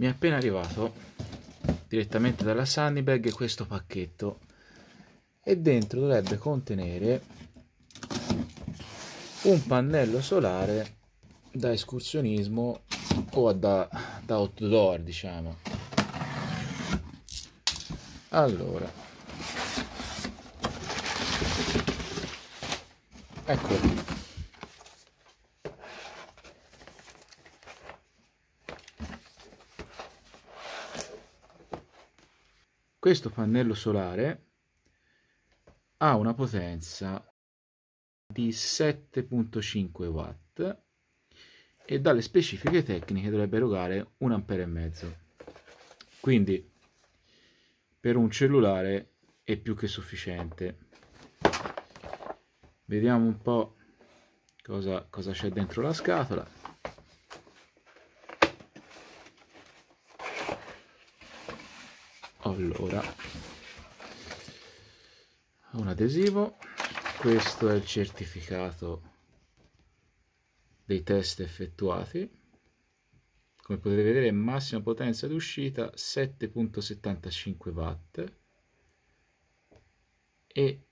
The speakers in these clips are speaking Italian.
mi è appena arrivato direttamente dalla Sunnybag questo pacchetto e dentro dovrebbe contenere un pannello solare da escursionismo o da, da outdoor diciamo allora eccolo questo pannello solare ha una potenza di 7.5 watt e dalle specifiche tecniche dovrebbe erogare un ampere e mezzo quindi per un cellulare è più che sufficiente vediamo un po' cosa c'è dentro la scatola allora un adesivo questo è il certificato dei test effettuati come potete vedere massima potenza d'uscita 7.75 watt e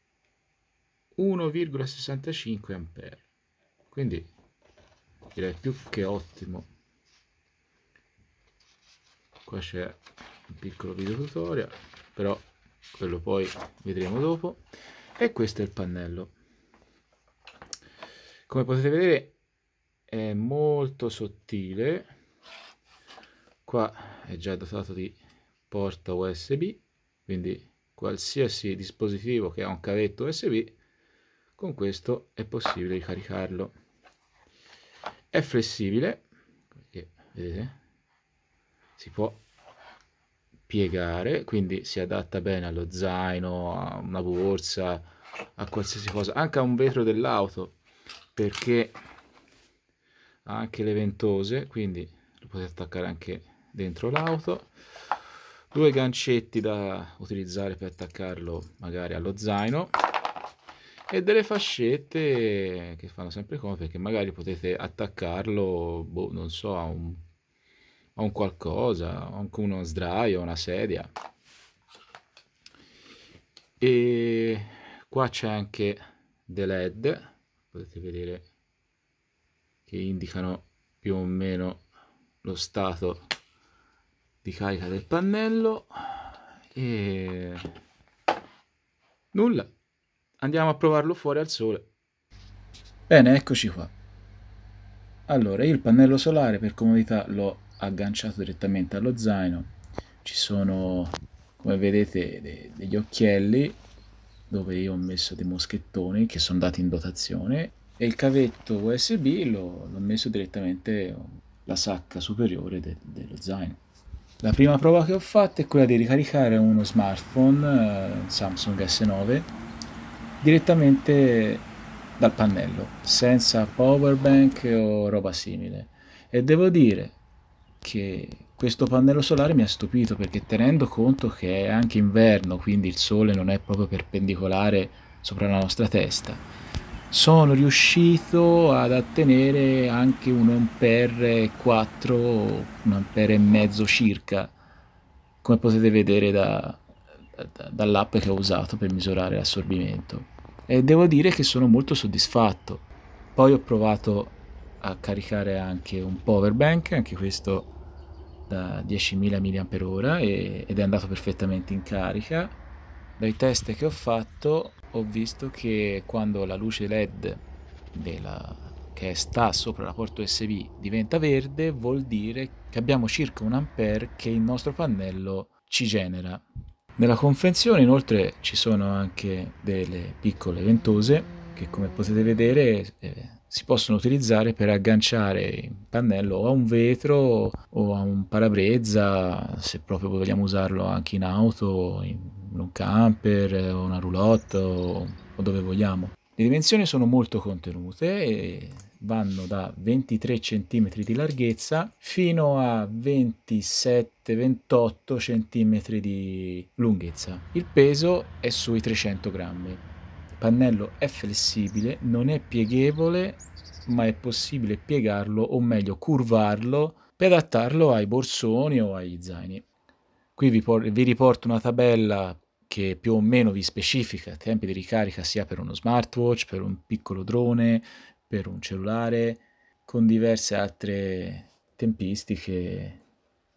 1,65 ampere quindi direi più che ottimo qua c'è un piccolo video tutorial, però quello poi vedremo dopo. E questo è il pannello. Come potete vedere è molto sottile. Qua è già dotato di porta USB, quindi qualsiasi dispositivo che ha un cavetto USB, con questo è possibile caricarlo. È flessibile, vedete, si può piegare, quindi si adatta bene allo zaino, a una borsa, a qualsiasi cosa, anche a un vetro dell'auto, perché ha anche le ventose, quindi lo potete attaccare anche dentro l'auto. Due gancetti da utilizzare per attaccarlo magari allo zaino e delle fascette che fanno sempre come perché magari potete attaccarlo, boh, non so, a un o un qualcosa, anche uno sdraio, una sedia. E qua c'è anche dei led, potete vedere che indicano più o meno lo stato di carica del pannello e nulla andiamo a provarlo fuori al sole bene eccoci qua allora io il pannello solare per comodità l'ho agganciato direttamente allo zaino ci sono come vedete de degli occhielli dove io ho messo dei moschettoni che sono dati in dotazione e il cavetto USB l'ho messo direttamente la sacca superiore de dello zaino. La prima prova che ho fatto è quella di ricaricare uno smartphone eh, Samsung S9 direttamente dal pannello, senza power bank o roba simile. E devo dire che questo pannello solare mi ha stupito perché tenendo conto che è anche inverno, quindi il sole non è proprio perpendicolare sopra la nostra testa, sono riuscito ad ottenere anche un ampere 4, un ampere e mezzo circa, come potete vedere da, da, dall'app che ho usato per misurare l'assorbimento. E devo dire che sono molto soddisfatto. Poi ho provato a caricare anche un power bank, anche questo da 10.000 mAh ed è andato perfettamente in carica. Dai test che ho fatto ho visto che quando la luce LED della, che sta sopra la porta USB diventa verde vuol dire che abbiamo circa un ampere che il nostro pannello ci genera. Nella confezione inoltre ci sono anche delle piccole ventose che come potete vedere eh, si possono utilizzare per agganciare il pannello a un vetro o a un parabrezza se proprio vogliamo usarlo anche in auto, in un camper o una roulotte o, o dove vogliamo. Le dimensioni sono molto contenute e vanno da 23 cm di larghezza fino a 27-28 cm di lunghezza. Il peso è sui 300 grammi pannello è flessibile, non è pieghevole, ma è possibile piegarlo o meglio curvarlo per adattarlo ai borsoni o agli zaini. Qui vi, vi riporto una tabella che più o meno vi specifica tempi di ricarica sia per uno smartwatch, per un piccolo drone, per un cellulare, con diverse altre tempistiche.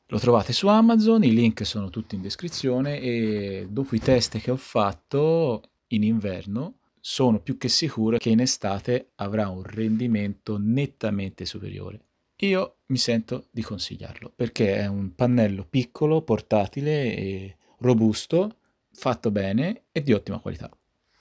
Lo trovate su Amazon, i link sono tutti in descrizione e dopo i test che ho fatto in inverno, sono più che sicuro che in estate avrà un rendimento nettamente superiore. Io mi sento di consigliarlo perché è un pannello piccolo, portatile e robusto, fatto bene e di ottima qualità.